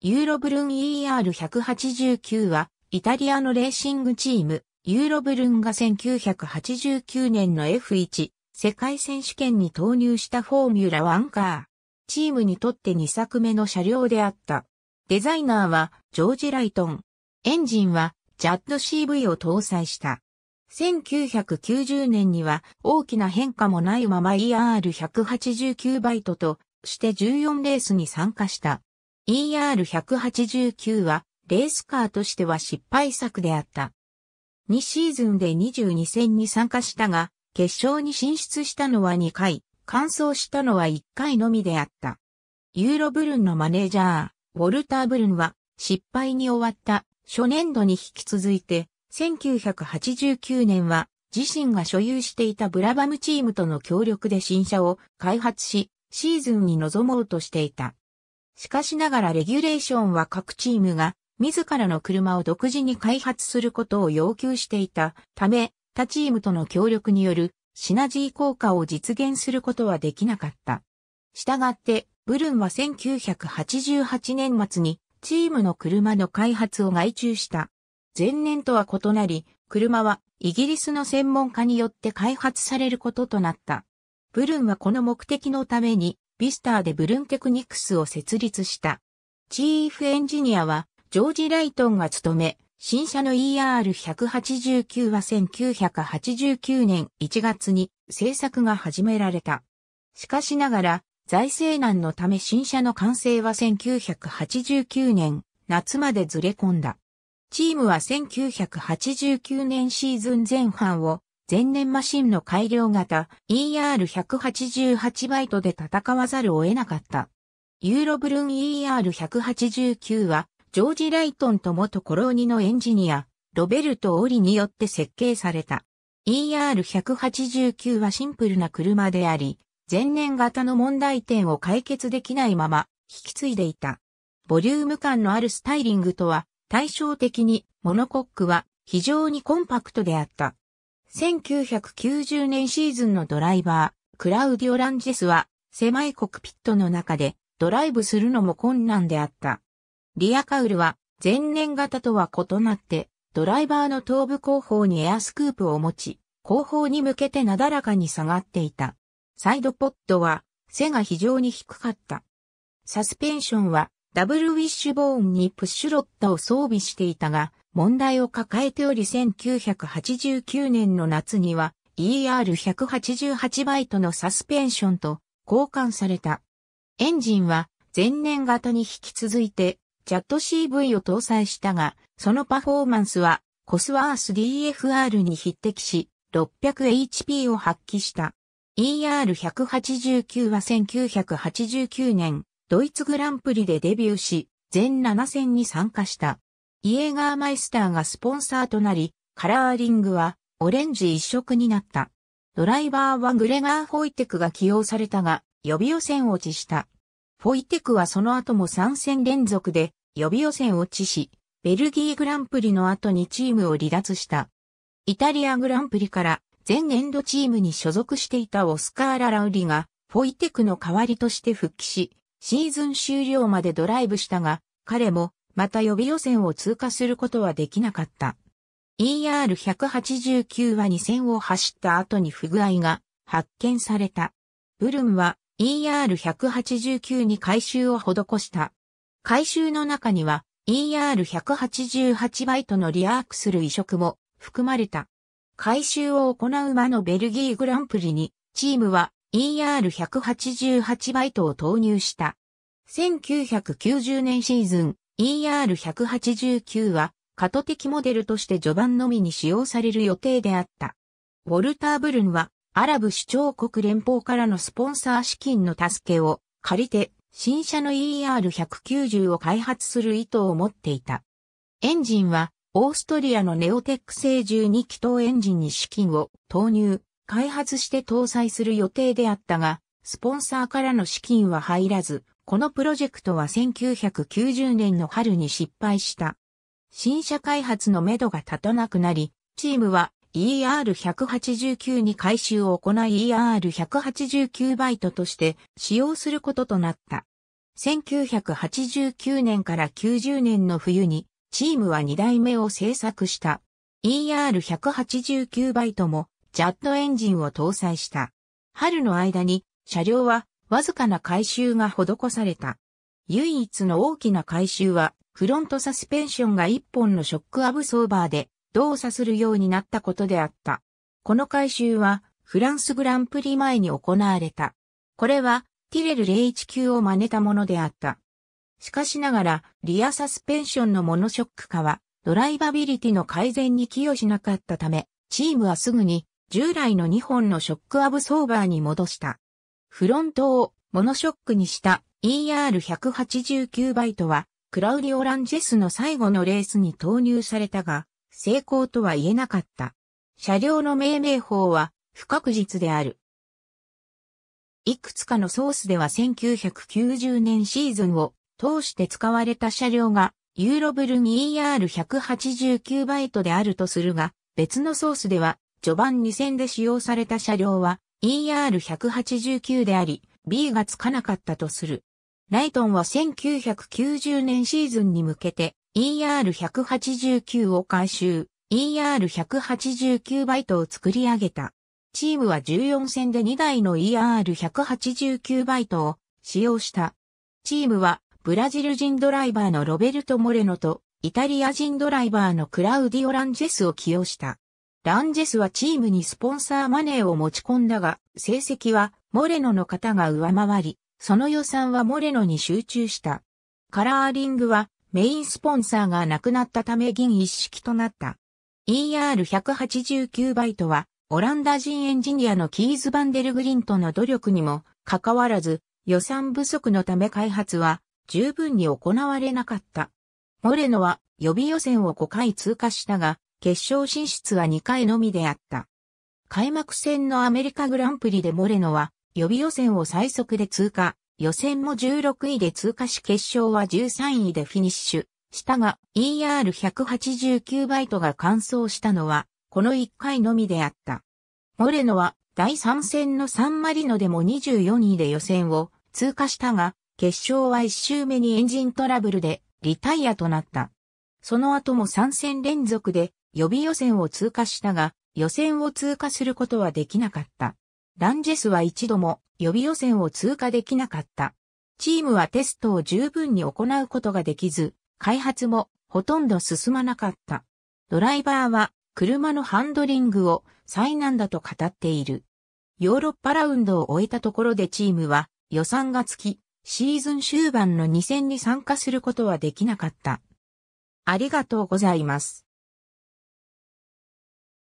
ユーロブルン ER189 は、イタリアのレーシングチーム、ユーロブルンが1989年の F1 世界選手権に投入したフォーミュラワンカー。チームにとって2作目の車両であった。デザイナーはジョージ・ライトン。エンジンはジャッド CV を搭載した。1990年には大きな変化もないまま ER189 バイトとして14レースに参加した。ER189 はレースカーとしては失敗作であった。2シーズンで22戦に参加したが、決勝に進出したのは2回、完走したのは1回のみであった。ユーロブルンのマネージャー、ウォルター・ブルンは失敗に終わった初年度に引き続いて、1989年は自身が所有していたブラバムチームとの協力で新車を開発し、シーズンに臨もうとしていた。しかしながらレギュレーションは各チームが自らの車を独自に開発することを要求していたため、他チームとの協力によるシナジー効果を実現することはできなかった。したがって、ブルンは1988年末にチームの車の開発を外注した。前年とは異なり、車はイギリスの専門家によって開発されることとなった。ブルンはこの目的のためにビスターでブルンテクニクスを設立した。チーフエンジニアは、ジョージ・ライトンが務め、新車の ER189 は1989年1月に製作が始められた。しかしながら、財政難のため新車の完成は1989年夏までずれ込んだ。チームは1989年シーズン前半を前年マシンの改良型 ER188 バイトで戦わざるを得なかった。ユーロブルン ER189 は、ジョージ・ライトンと元コローニのエンジニア、ロベルト・オリによって設計された。ER189 はシンプルな車であり、前年型の問題点を解決できないまま、引き継いでいた。ボリューム感のあるスタイリングとは、対照的に、モノコックは非常にコンパクトであった。1990年シーズンのドライバー、クラウディオ・ランジェスは、狭いコクピットの中で、ドライブするのも困難であった。リアカウルは、前年型とは異なって、ドライバーの頭部後方にエアスクープを持ち、後方に向けてなだらかに下がっていた。サイドポットは、背が非常に低かった。サスペンションは、ダブルウィッシュボーンにプッシュロッタを装備していたが、問題を抱えており1989年の夏には ER188 バイトのサスペンションと交換された。エンジンは前年型に引き続いてャット c v を搭載したが、そのパフォーマンスはコスワース DFR に匹敵し 600HP を発揮した。ER189 は1989年ドイツグランプリでデビューし、全7戦に参加した。イエーガーマイスターがスポンサーとなり、カラーリングはオレンジ一色になった。ドライバーはグレガー・フォイテクが起用されたが、予備予選落ちした。フォイテクはその後も3戦連続で予備予選落ちし、ベルギーグランプリの後にチームを離脱した。イタリアグランプリから前ンドチームに所属していたオスカーラ・ラウリが、フォイテクの代わりとして復帰し、シーズン終了までドライブしたが、彼もまた予備予選を通過することはできなかった。ER189 は2000を走った後に不具合が発見された。ブルンは ER189 に回収を施した。回収の中には ER188 バイトのリアークする移植も含まれた。回収を行う間のベルギーグランプリにチームは ER188 バイトを投入した。1990年シーズン ER189 は、過渡的モデルとして序盤のみに使用される予定であった。ウォルター・ブルンは、アラブ首長国連邦からのスポンサー資金の助けを借りて、新車の ER190 を開発する意図を持っていた。エンジンは、オーストリアのネオテック製12気筒エンジンに資金を投入、開発して搭載する予定であったが、スポンサーからの資金は入らず、このプロジェクトは1990年の春に失敗した。新車開発のめどが立たなくなり、チームは ER189 に改修を行い ER189 バイトとして使用することとなった。1989年から90年の冬にチームは2代目を製作した。ER189 バイトもジャットエンジンを搭載した。春の間に車両はわずかな改修が施された。唯一の大きな改修は、フロントサスペンションが1本のショックアブソーバーで動作するようになったことであった。この改修は、フランスグランプリ前に行われた。これは、ティレル019を真似たものであった。しかしながら、リアサスペンションのモノショック化は、ドライバビリティの改善に寄与しなかったため、チームはすぐに従来の2本のショックアブソーバーに戻した。フロントをモノショックにした ER189 バイトは、クラウディオ・ランジェスの最後のレースに投入されたが、成功とは言えなかった。車両の命名法は不確実である。いくつかのソースでは1990年シーズンを通して使われた車両がユーロブルに ER189 バイトであるとするが、別のソースでは序盤2戦で使用された車両は ER189 であり、B がつかなかったとする。ライトンは1990年シーズンに向けて ER189 を回収、ER189 バイトを作り上げた。チームは14戦で2台の ER189 バイトを使用した。チームはブラジル人ドライバーのロベルト・モレノとイタリア人ドライバーのクラウディオ・ランジェスを起用した。ランジェスはチームにスポンサーマネーを持ち込んだが、成績はモレノの方が上回り、その予算はモレノに集中した。カラーリングはメインスポンサーがなくなったため銀一式となった。ER189 バイトはオランダ人エンジニアのキーズ・バンデルグリントの努力にもかかわらず予算不足のため開発は十分に行われなかった。モレノは予備予選を5回通過したが決勝進出は2回のみであった。開幕戦のアメリカグランプリでモレノは予備予選を最速で通過、予選も16位で通過し決勝は13位でフィニッシュしたが ER189 バイトが完走したのはこの1回のみであった。モレノは第3戦のサンマリノでも24位で予選を通過したが決勝は1周目にエンジントラブルでリタイアとなった。その後も3戦連続で予備予選を通過したが、予選を通過することはできなかった。ランジェスは一度も予備予選を通過できなかった。チームはテストを十分に行うことができず、開発もほとんど進まなかった。ドライバーは車のハンドリングを災難だと語っている。ヨーロッパラウンドを終えたところでチームは予算がつき、シーズン終盤の2戦に参加することはできなかった。ありがとうございます。